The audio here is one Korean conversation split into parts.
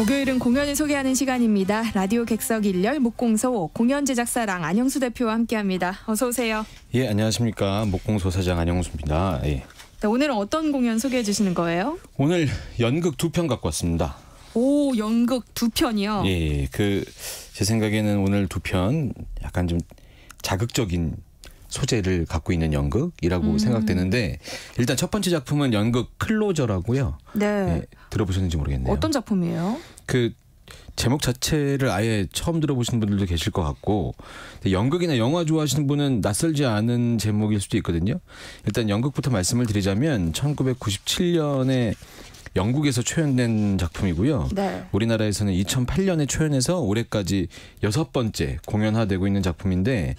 목요일은 공연을 소개하는 시간입니다. 라디오 객석 일렬 목공소 공연 제작사랑 안영수 대표와 함께합니다. 어서 오세요. 예, 안녕하십니까. 목공소 사장 안영수입니다. 예. 네, 오늘은 어떤 공연 소개해 주시는 거예요? 오늘 연극 두 편 갖고 왔습니다. 오, 연극 두 편이요? 예, 예. 그제 생각에는 오늘 두 편 약간 좀 자극적인 소재를 갖고 있는 연극이라고 음. 생각되는데 일단 첫 번째 작품은 연극 클로저라고요. 네. 네. 들어보셨는지 모르겠네요. 어떤 작품이에요? 그 제목 자체를 아예 처음 들어보신 분들도 계실 것 같고 연극이나 영화 좋아하시는 분은 낯설지 않은 제목일 수도 있거든요. 일단 연극부터 말씀을 드리자면 1997년에 영국에서 초연된 작품이고요. 네. 우리나라에서는 2008년에 초연해서 올해까지 여섯 번째 공연화되고 있는 작품인데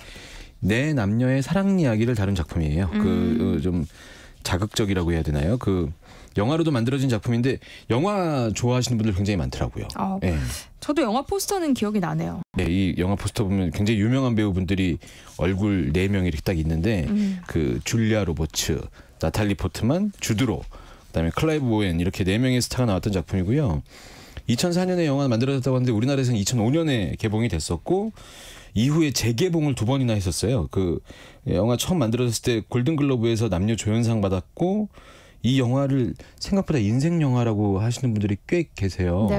내 남녀의 사랑 이야기를 다룬 작품이에요. 그, 음. 그좀 어, 자극적이라고 해야 되나요? 그 영화로도 만들어진 작품인데 영화 좋아하시는 분들 굉장히 많더라고요. 아, 네. 저도 영화 포스터는 기억이 나네요. 네, 이 영화 포스터 보면 굉장히 유명한 배우분들이 얼굴 네 명이 이렇게 딱 있는데 음. 그 줄리아 로버츠, 나탈리 포트만, 주드로, 그다음에 클라이브 오웬 이렇게 네 명의 스타가 나왔던 작품이고요. 2004년에 영화 만들어졌다고 하는데 우리나라에서는 2005년에 개봉이 됐었고 이후에 재개봉을 두 번이나 했었어요. 그 예, 영화 처음 만들었을때 골든글로브에서 남녀 조연상 받았고 이 영화를 생각보다 인생 영화라고 하시는 분들이 꽤 계세요. 네.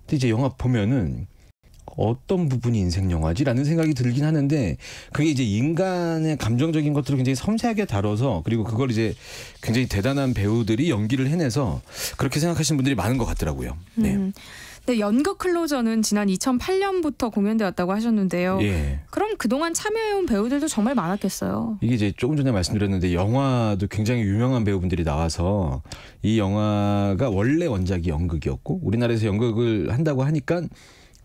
근데 이제 영화 보면은 어떤 부분이 인생 영화지라는 생각이 들긴 하는데 그게 이제 인간의 감정적인 것들을 굉장히 섬세하게 다뤄서 그리고 그걸 이제 굉장히 대단한 배우들이 연기를 해내서 그렇게 생각하시는 분들이 많은 것 같더라고요. 네. 음. 네, 연극 클로저는 지난 2008년부터 공연되었다고 하셨는데요. 예. 그럼 그동안 참여해온 배우들도 정말 많았겠어요. 이게 이제 조금 전에 말씀드렸는데 영화도 굉장히 유명한 배우분들이 나와서 이 영화가 원래 원작이 연극이었고 우리나라에서 연극을 한다고 하니까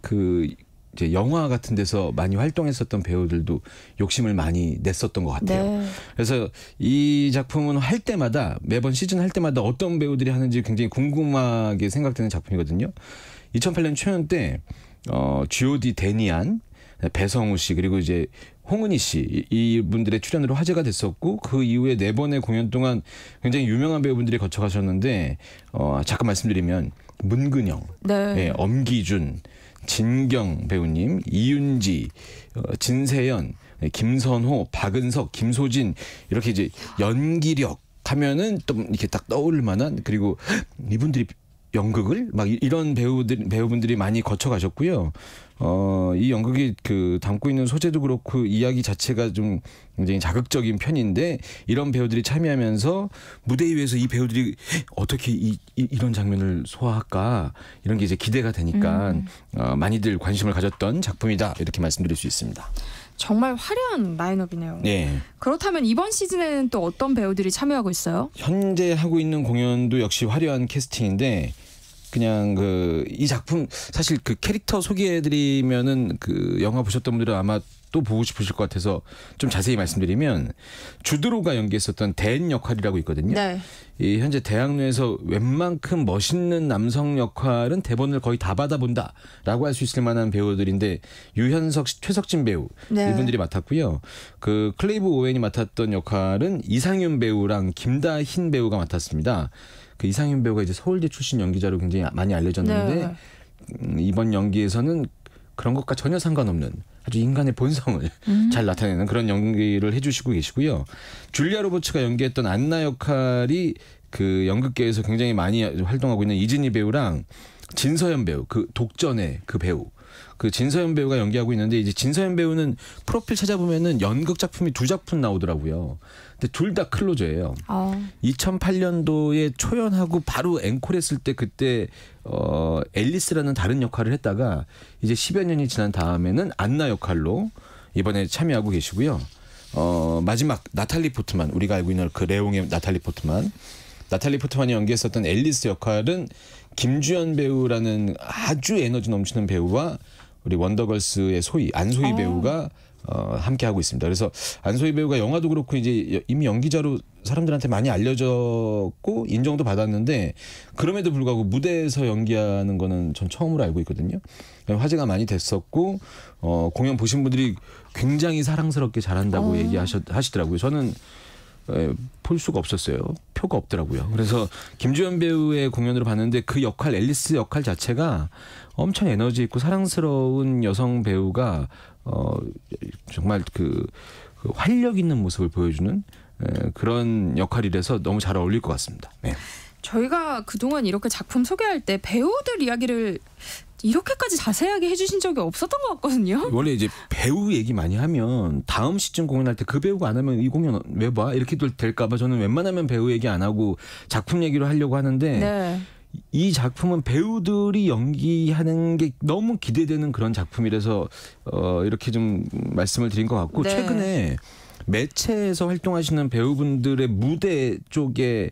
그 이제 영화 같은 데서 많이 활동했었던 배우들도 욕심을 많이 냈었던 것 같아요. 네. 그래서 이 작품은 할 때마다 매번 시즌 할 때마다 어떤 배우들이 하는지 굉장히 궁금하게 생각되는 작품이거든요. 2008년 초연 때 어, G.O.D 데니안 배성우 씨 그리고 이제 홍은희 씨 이분들의 출연으로 화제가 됐었고 그 이후에 네 번의 공연 동안 굉장히 유명한 배우분들이 거쳐가셨는데 어 잠깐 말씀드리면 문근영, 네. 네 엄기준, 진경 배우님, 이윤지, 어, 진세연, 김선호, 박은석, 김소진 이렇게 이제 연기력 하면은 좀 이렇게 딱 떠올 만한 그리고 이분들이 연극을 막 이런 배우들 배우분들이 많이 거쳐 가셨고요. 어, 이 연극이 그 담고 있는 소재도 그렇고 이야기 자체가 좀 굉장히 자극적인 편인데 이런 배우들이 참여하면서 무대 위에서 이 배우들이 어떻게 이, 이, 런 장면을 소화할까 이런 게 이제 기대가 되니까 음. 어, 많이들 관심을 가졌던 작품이다 이렇게 말씀드릴 수 있습니다. 정말 화려한 라인업이네요. 네. 그렇다면 이번 시즌에는 또 어떤 배우들이 참여하고 있어요? 현재 하고 있는 공연도 역시 화려한 캐스팅인데 그냥 그 이 작품 사실 그 캐릭터 소개해드리면은 그 영화 보셨던 분들은 아마 또 보고 싶으실 것 같아서 좀 자세히 말씀드리면 주드로가 연기했었던 댄 역할이라고 있거든요. 네. 이 현재 대학로에서 웬만큼 멋있는 남성 역할은 대본을 거의 다 받아본다라고 할 수 있을 만한 배우들인데 유현석, 최석진 배우 네. 이분들이 맡았고요. 그 클레이브 오웬이 맡았던 역할은 이상윤 배우랑 김다흰 배우가 맡았습니다. 그 이상윤 배우가 이제 서울대 출신 연기자로 굉장히 많이 알려졌는데 네. 음, 이번 연기에서는 그런 것과 전혀 상관없는 아주 인간의 본성을 음. 잘 나타내는 그런 연기를 해주시고 계시고요. 줄리아 로버츠가 연기했던 안나 역할이 그 연극계에서 굉장히 많이 활동하고 있는 이진희 배우랑 진서연 배우 그 독전의 그 배우 그 진서연 배우가 연기하고 있는데 이제 진서연 배우는 프로필 찾아보면은 연극 작품이 두 작품 나오더라고요. 근데 둘다 클로저예요. 아. 2008년도에 초연하고 바로 앵콜했을 때 그때 어 앨리스라는 다른 역할을 했다가 이제 10여 년이 지난 다음에는 안나 역할로 이번에 참여하고 계시고요. 어 마지막 나탈리 포트만 우리가 알고 있는 그 레옹의 나탈리 포트만 나탈리 포트만이 연기했었던 앨리스 역할은 김주현 배우라는 아주 에너지 넘치는 배우와 우리 원더걸스의 소희 안소희 어. 배우가 어, 함께 하고 있습니다. 그래서 안소희 배우가 영화도 그렇고 이제 이미 연기자로 사람들한테 많이 알려졌고 인정도 받았는데 그럼에도 불구하고 무대에서 연기하는 거는 전 처음으로 알고 있거든요. 화제가 많이 됐었고 어, 공연 보신 분들이 굉장히 사랑스럽게 잘한다고 어. 얘기하셨 하시더라고요. 저는 볼 수가 없었어요. 표가 없더라고요. 그래서 김주현 배우의 공연으로 봤는데 그 역할 앨리스 역할 자체가 엄청 에너지 있고 사랑스러운 여성 배우가 어 정말 그, 그 활력 있는 모습을 보여주는 그런 역할이라서 너무 잘 어울릴 것 같습니다. 네. 저희가 그동안 이렇게 작품 소개할 때 배우들 이야기를 이렇게까지 자세하게 해주신 적이 없었던 것 같거든요. 원래 이제 배우 얘기 많이 하면 다음 시즌 공연할 때 그 배우가 안 하면 이 공연 왜 봐? 이렇게 될까봐 저는 웬만하면 배우 얘기 안 하고 작품 얘기로 하려고 하는데 네. 이 작품은 배우들이 연기하는 게 너무 기대되는 그런 작품이라서 어, 이렇게 좀 말씀을 드린 것 같고 네. 최근에 매체에서 활동하시는 배우분들의 무대 쪽에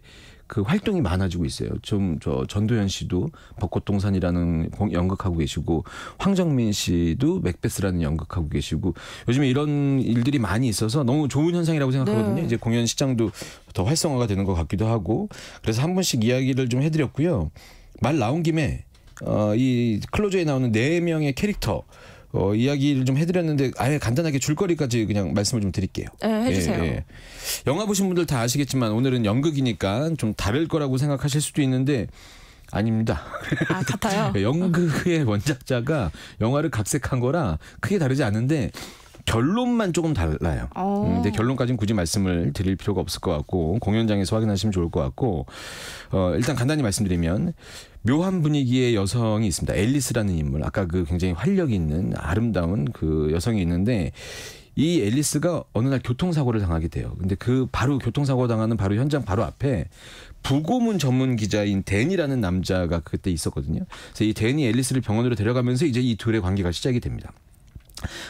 그 활동이 많아지고 있어요. 좀 저 전도연 씨도 벚꽃동산이라는 연극하고 계시고 황정민 씨도 맥베스라는 연극하고 계시고 요즘에 이런 일들이 많이 있어서 너무 좋은 현상이라고 생각하거든요. 네. 이제 공연 시장도 더 활성화가 되는 것 같기도 하고 그래서 한 번씩 이야기를 좀 해드렸고요. 말 나온 김에 어, 이 클로저에 나오는 네 명의 캐릭터 어, 이야기를 좀 해드렸는데 아예 간단하게 줄거리까지 그냥 말씀을 좀 드릴게요. 네, 해주세요. 예, 예. 영화 보신 분들 다 아시겠지만 오늘은 연극이니까 좀 다를 거라고 생각하실 수도 있는데 아닙니다. 아, 같아요. 연극의 원작자가 영화를 각색한 거라 크게 다르지 않은데 결론만 조금 달라요. 오. 어. 음, 근데 결론까지는 굳이 말씀을 드릴 필요가 없을 것 같고 공연장에서 확인하시면 좋을 것 같고 어, 일단 간단히 말씀드리면 묘한 분위기의 여성이 있습니다. 앨리스라는 인물. 아까 그 굉장히 활력 있는 아름다운 그 여성이 있는데 이 앨리스가 어느 날 교통사고를 당하게 돼요. 근데 그 바로 교통사고 당하는 바로 현장 바로 앞에 부고문 전문 기자인 댄이라는 남자가 그때 있었거든요. 그래서 이 댄이 앨리스를 병원으로 데려가면서 이제 이 둘의 관계가 시작이 됩니다.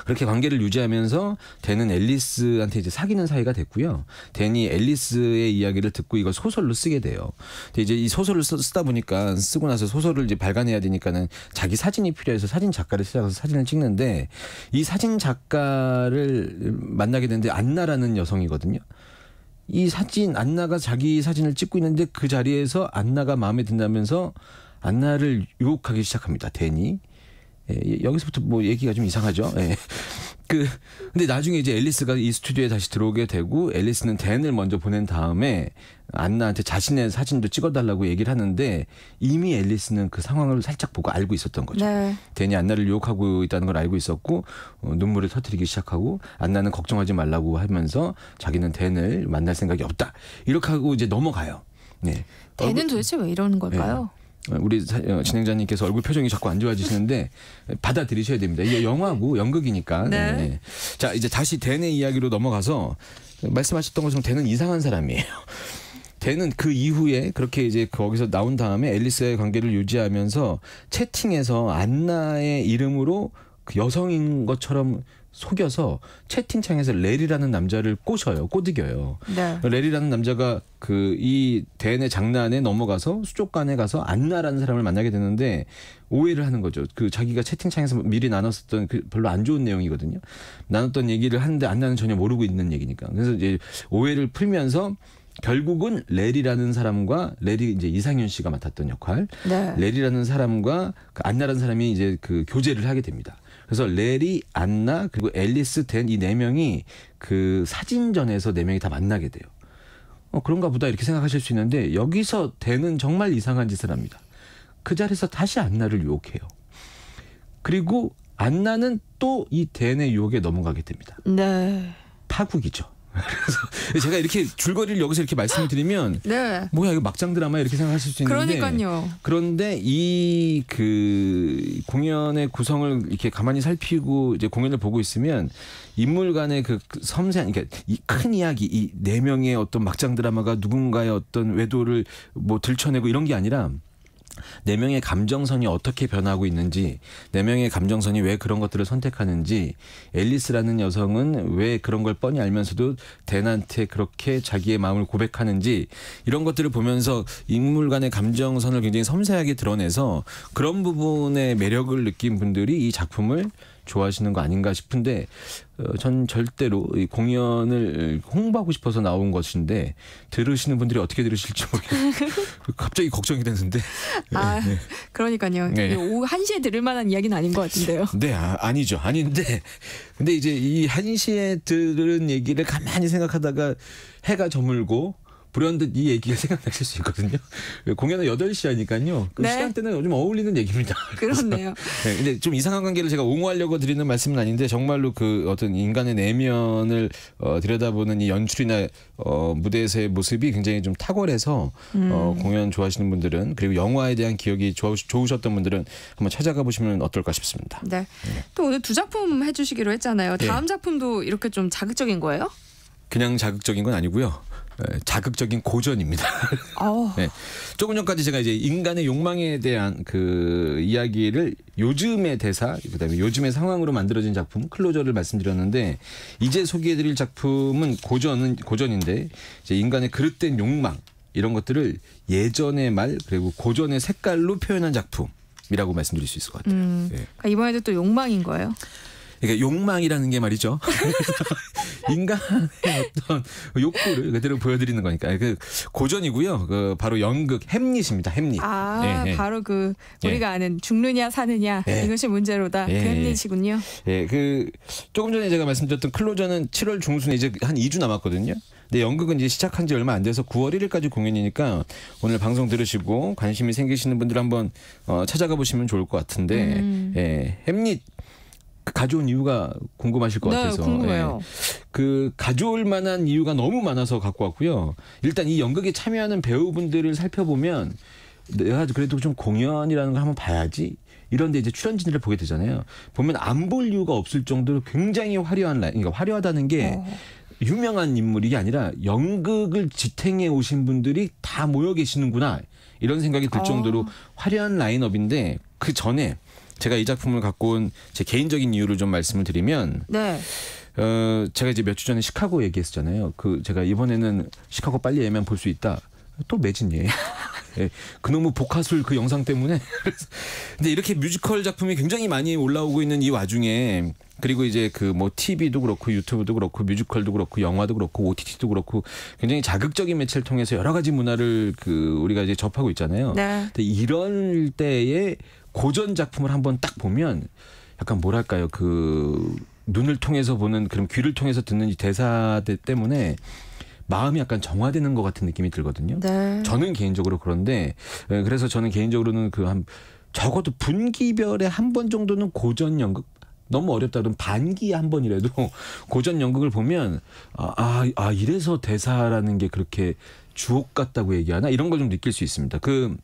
그렇게 관계를 유지하면서 댄은 앨리스한테 이제 사귀는 사이가 됐고요. 댄이 앨리스의 이야기를 듣고 이걸 소설로 쓰게 돼요. 근데 이제 이 소설을 써, 쓰다 보니까 쓰고 나서 소설을 이제 발간해야 되니까는 자기 사진이 필요해서 사진 작가를 찾아서 사진을 찍는데 이 사진 작가를 만나게 되는데 안나라는 여성이거든요. 이 사진 안나가 자기 사진을 찍고 있는데 그 자리에서 안나가 마음에 든다면서 안나를 유혹하기 시작합니다. 댄이. 예, 예, 여기서부터 뭐 얘기가 좀 이상하죠. 예. 그 근데 나중에 이제 앨리스가 이 스튜디오에 다시 들어오게 되고 앨리스는 댄을 먼저 보낸 다음에 안나한테 자신의 사진도 찍어달라고 얘기를 하는데 이미 앨리스는 그 상황을 살짝 보고 알고 있었던 거죠. 네. 댄이 안나를 유혹하고 있다는 걸 알고 있었고 어, 눈물을 터뜨리기 시작하고 안나는 걱정하지 말라고 하면서 자기는 댄을 만날 생각이 없다 이렇게 하고 이제 넘어가요. 네. 댄은 도대체 왜 이러는 걸까요? 네. 우리 어, 진행자님께서 얼굴 표정이 자꾸 안 좋아지시는데 받아들이셔야 됩니다. 이게 영화고 연극이니까. 네. 네. 자 이제 다시 대의 이야기로 넘어가서 말씀하셨던 것처럼 대는 이상한 사람이에요. 대는 그 이후에 그렇게 이제 거기서 나온 다음에 앨리스의 관계를 유지하면서 채팅에서 안나의 이름으로 그 여성인 것처럼 속여서 채팅창에서 레리라는 남자를 꼬셔요. 꼬드겨요. 네. 렐이라는 남자가 그 이대인 장난에 넘어가서 수족관에 가서 안나라는 사람을 만나게 되는데 오해를 하는 거죠. 그 자기가 채팅창에서 미리 나눴었던 그 별로 안 좋은 내용이거든요. 나눴던 얘기를 하는데 안나는 전혀 모르고 있는 얘기니까. 그래서 이제 오해를 풀면서 결국은 레리라는 사람과 레리 이제 이상윤 씨가 맡았던 역할, 네. 렐이라는 사람과 그 안나라는 사람이 이제 그 교제를 하게 됩니다. 그래서 레리, 안나 그리고 앨리스, 댄 이 네 명이 그 사진전에서 네 명이 다 만나게 돼요. 어, 그런가 보다 이렇게 생각하실 수 있는데 여기서 댄은 정말 이상한 짓을 합니다. 그 자리에서 다시 안나를 유혹해요. 그리고 안나는 또 이 댄의 유혹에 넘어가게 됩니다. 네. 파국이죠. 그래서 제가 이렇게 줄거리를 여기서 이렇게 말씀을 드리면 네. 뭐야 이거 막장 드라마 이렇게 생각하실 수 있는데 그러니까요. 그런데 이 그 공연의 구성을 이렇게 가만히 살피고 이제 공연을 보고 있으면 인물 간의 그 섬세한 그러니까 이큰 이야기 이 네 명의 어떤 막장 드라마가 누군가의 어떤 외도를 뭐 들춰내고 이런 게 아니라 네 명의 감정선이 어떻게 변하고 있는지, 네 명의 감정선이 왜 그런 것들을 선택하는지, 앨리스라는 여성은 왜 그런 걸 뻔히 알면서도 댄한테 그렇게 자기의 마음을 고백하는지 이런 것들을 보면서 인물 간의 감정선을 굉장히 섬세하게 드러내서 그런 부분의 매력을 느낀 분들이 이 작품을 좋아하시는 거 아닌가 싶은데 어, 전 절대로 이 공연을 홍보하고 싶어서 나온 것인데 들으시는 분들이 어떻게 들으실지 모르겠어요. 갑자기 걱정이 되는데. 아, 네. 네. 그러니까요. 네. 오후 1시에 들을 만한 이야기는 아닌 것 같은데요. 네, 아, 니죠 아닌데. 근데 이제 이 1시에 들은 얘기를 가만히 생각하다가 해가 저물고 불현듯 이 얘기가 생각나실 수 있거든요. 공연은 8시 하니까요. 그 네. 시간대는 요즘 어울리는 얘기입니다. 그렇네요. 네, 근데 좀 이상한 관계를 제가 옹호하려고 드리는 말씀은 아닌데 정말로 그 어떤 인간의 내면을 어, 들여다보는 이 연출이나 어, 무대에서의 모습이 굉장히 좀 탁월해서 음. 어, 공연 좋아하시는 분들은 그리고 영화에 대한 기억이 좋아, 좋으셨던 분들은 한번 찾아가 보시면 어떨까 싶습니다. 네. 네. 또 오늘 두 작품 해주시기로 했잖아요. 네. 다음 작품도 이렇게 좀 자극적인 거예요? 그냥 자극적인 건 아니고요. 어, 자극적인 고전입니다. 네. 조금 전까지 제가 이제 인간의 욕망에 대한 그 이야기를 요즘의 대사 그다음에 요즘의 상황으로 만들어진 작품 클로저를 말씀드렸는데 이제 소개해드릴 작품은 고전은 고전인데 이제 인간의 그릇된 욕망 이런 것들을 예전의 말 그리고 고전의 색깔로 표현한 작품이라고 말씀드릴 수 있을 것 같아요. 음, 그 이번에도 또 욕망인 거예요. 그러니까 욕망이라는 게 말이죠. 인간의 어떤 욕구를 그대로 보여드리는 거니까 그 고전이고요. 그 바로 연극 햄릿입니다. 햄릿. 아 예, 예. 바로 그 예. 우리가 예. 아는 죽느냐 사느냐 예. 이것이 문제로다. 예, 그 햄릿이군요. 예, 그 조금 전에 제가 말씀드렸던 클로저는 7월 중순에 이제 한 2주 남았거든요. 근데 연극은 이제 시작한 지 얼마 안 돼서 9월 1일까지 공연이니까 오늘 방송 들으시고 관심이 생기시는 분들 한번 어, 찾아가 보시면 좋을 것 같은데 음. 예, 햄릿 가져온 이유가 궁금하실 것 네, 같아서. 궁금해요. 예. 그 가져올 만한 이유가 너무 많아서 갖고 왔고요. 일단 이 연극에 참여하는 배우분들을 살펴보면 내가 그래도 좀 공연이라는 걸 한번 봐야지. 이런데 이제 출연진들을 보게 되잖아요. 보면 안 볼 이유가 없을 정도로 굉장히 화려한 라인, 그러니까 화려하다는 게 어. 유명한 인물이 아니라 연극을 지탱해 오신 분들이 다 모여 계시는구나 이런 생각이 들 아. 정도로 어. 화려한 라인업인데 그 전에 제가 이 작품을 갖고 온 제 개인적인 이유를 좀 말씀을 드리면 네. 어, 제가 이제 몇 주 전에 시카고 얘기했었잖아요. 그 제가 이번에는 시카고 빨리 예매한 볼 수 있다. 또 매진 이에요 예. 그놈의 복화술 그 영상 때문에. 근데 이렇게 뮤지컬 작품이 굉장히 많이 올라오고 있는 이 와중에 그리고 이제 그 뭐 TV도 그렇고 유튜브도 그렇고 뮤지컬도 그렇고 영화도 그렇고 OTT도 그렇고 굉장히 자극적인 매체를 통해서 여러 가지 문화를 그 우리가 이제 접하고 있잖아요. 네. 근데 이런 때에 고전 작품을 한번 딱 보면 약간 뭐랄까요 그 눈을 통해서 보는 그런 귀를 통해서 듣는 이 대사들 때문에 마음이 약간 정화되는 것 같은 느낌이 들거든요. 네. 저는 개인적으로 그런데 예, 그래서 저는 개인적으로는 그 한 적어도 분기별에 한 번 정도는 고전 연극 너무 어렵다 그러 반기에 한 번이라도 고전 연극을 보면 아, 아, 아 이래서 대사라는 게 그렇게 주옥 같다고 얘기하나 이런 걸 좀 느낄 수 있습니다. 그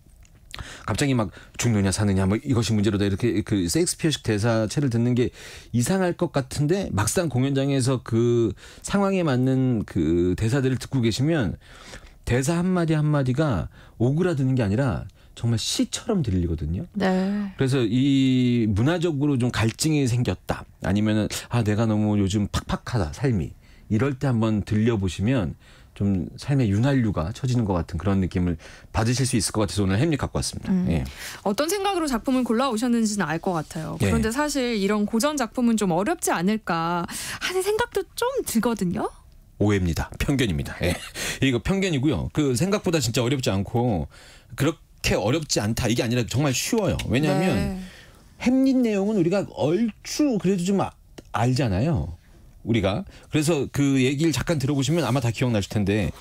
갑자기 막 죽느냐 사느냐 뭐 이것이 문제로다 이렇게 그세익스피어식 대사체를 듣는 게 이상할 것 같은데 막상 공연장에서 그 상황에 맞는 그 대사들을 듣고 계시면 대사 한마디 한마디가 오그라드는 게 아니라 정말 시처럼 들리거든요. 네. 그래서 이 문화적으로 좀 갈증이 생겼다. 아니면은 아 내가 너무 요즘 팍팍하다 삶이. 이럴 때 한번 들려보시면 좀 삶의 윤활유가 쳐지는 것 같은 그런 느낌을 받으실 수 있을 것 같아서 오늘 햄릿 갖고 왔습니다. 음. 예. 어떤 생각으로 작품을 골라오셨는지는 알 것 같아요. 그런데 예. 사실 이런 고전 작품은 좀 어렵지 않을까 하는 생각도 좀 들거든요. 오해입니다. 편견입니다. 예. 이거 편견이고요. 그 생각보다 진짜 어렵지 않고 그렇게 어렵지 않다 이게 아니라 정말 쉬워요. 왜냐하면 네. 햄릿 내용은 우리가 얼추 그래도 좀 아, 알잖아요. 우리가 그래서 그 얘기를 잠깐 들어보시면 아마 다 기억나실 텐데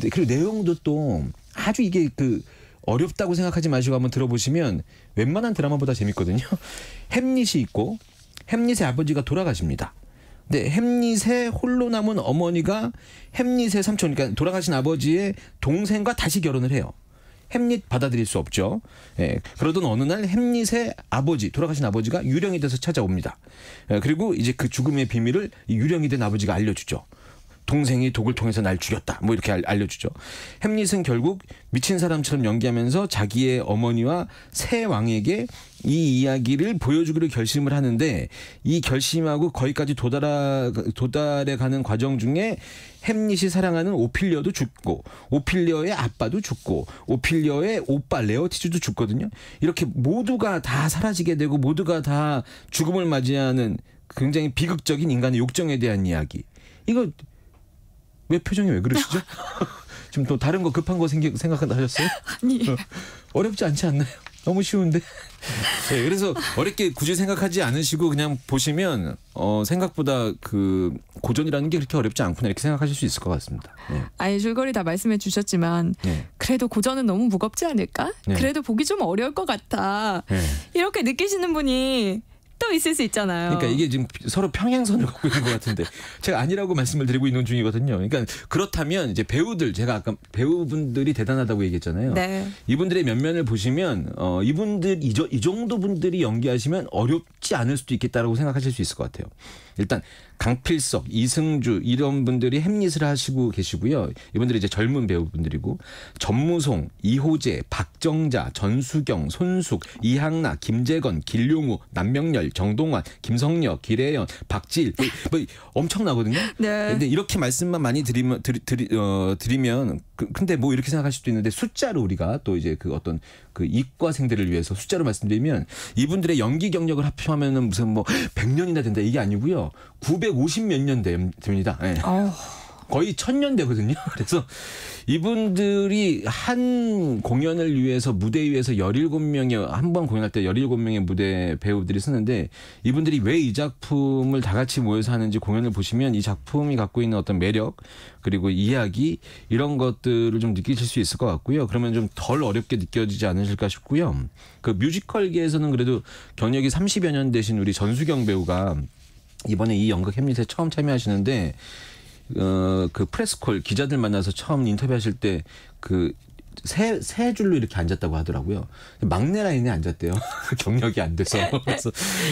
그리고 내용도 또 아주 이게 그 어렵다고 생각하지 마시고 한번 들어보시면 웬만한 드라마보다 재밌거든요. 햄릿이 있고 햄릿의 아버지가 돌아가십니다. 근데 햄릿의 홀로 남은 어머니가 햄릿의 삼촌, 그러니까 돌아가신 아버지의 동생과 다시 결혼을 해요. 햄릿 받아들일 수 없죠. 예, 그러던 어느 날 햄릿의 아버지 돌아가신 아버지가 유령이 돼서 찾아옵니다. 예, 그리고 이제 그 죽음의 비밀을 유령이 된 아버지가 알려주죠. 동생이 독을 통해서 날 죽였다. 뭐 이렇게 알려주죠. 햄릿은 결국 미친 사람처럼 연기하면서 자기의 어머니와 새 왕에게 이 이야기를 보여주기로 결심을 하는데 이 결심하고 거기까지 도달하, 도달해 가는 과정 중에 햄릿이 사랑하는 오피리어도 죽고 오피리어의 아빠도 죽고 오피리어의 오빠 레어티즈도 죽거든요. 이렇게 모두가 다 사라지게 되고 모두가 다 죽음을 맞이하는 굉장히 비극적인 인간의 욕정에 대한 이야기. 이거 왜 표정이 왜 그러시죠? 지금 또 다른 거 급한 거 생각 생각하셨어요? 아니 어, 어렵지 않지 않나요? 너무 쉬운데. 네, 그래서 어렵게 굳이 생각하지 않으시고 그냥 보시면 어, 생각보다 그 고전이라는 게 그렇게 어렵지 않구나 이렇게 생각하실 수 있을 것 같습니다. 네. 아예 줄거리 다 말씀해 주셨지만 네. 그래도 고전은 너무 무겁지 않을까? 네. 그래도 보기 좀 어려울 것 같아. 네. 이렇게 느끼시는 분이 좀 있을 수 있잖아요. 그러니까 이게 지금 서로 평행선을 걷고 있는 것 같은데 제가 아니라고 말씀을 드리고 있는 중이거든요. 그러니까 그렇다면 이제 배우들 제가 아까 배우분들이 대단하다고 얘기했잖아요. 네. 이분들의 면면을 보시면 어, 이분들 이, 이 정도 분들이 연기하시면 어렵지 않을 수도 있겠다라고 생각하실 수 있을 것 같아요. 일단 강필석, 이승주 이런 분들이 햄릿을 하시고 계시고요. 이분들이 이제 젊은 배우분들이고 전무송, 이호재, 박정자, 전수경, 손숙, 이항나, 김재건, 길용우, 남명렬 정동환, 김성녀, 길혜연, 박지일 뭐, 뭐 엄청나거든요. 네. 근데 이렇게 말씀만 많이 드리면 드리, 드리, 어, 드리면 그, 근데 뭐 이렇게 생각할 수도 있는데 숫자로 우리가 또 이제 그 어떤 그 이과생들을 위해서 숫자로 말씀드리면 이분들의 연기 경력을 합평하면은 무슨 뭐 100년이나 된다 이게 아니고요. 950 몇 년 됩니다. 예. 네. 거의 천년되거든요. 그래서 이분들이 한 공연을 위해서 무대 위에서 17명의 한 번 공연할 때 17명의 무대 배우들이 쓰는데 이분들이 왜 이 작품을 다 같이 모여서 하는지 공연을 보시면 이 작품이 갖고 있는 어떤 매력 그리고 이야기 이런 것들을 좀 느끼실 수 있을 것 같고요. 그러면 좀 덜 어렵게 느껴지지 않으실까 싶고요. 그 뮤지컬계에서는 그래도 경력이 30여 년 되신 우리 전수경 배우가 이번에 이 연극 햄릿에 처음 참여하시는데 어그 프레스콜 기자들 만나서 처음 인터뷰하실 때그 세, 세 줄로 이렇게 앉았다고 하더라고요. 막내 라인에 앉았대요. 경력이 안 돼서. 그래서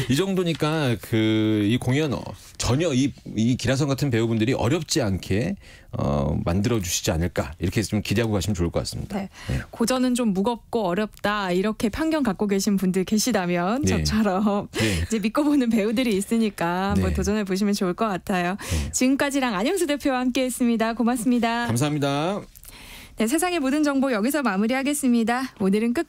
이 정도니까 그 이 공연 어, 전혀 이, 이 기라성 같은 배우분들이 어렵지 않게 어, 만들어 주시지 않을까 이렇게 좀 기대하고 가시면 좋을 것 같습니다. 네. 네. 고전은 좀 무겁고 어렵다 이렇게 편견 갖고 계신 분들 계시다면 네. 저처럼 네. 이제 믿고 보는 배우들이 있으니까 한번 네. 도전해 보시면 좋을 것 같아요. 네. 지금까지랑 안영수 대표와 함께했습니다. 고맙습니다. 감사합니다. 네, 세상의 모든 정보 여기서 마무리하겠습니다. 오늘은 끝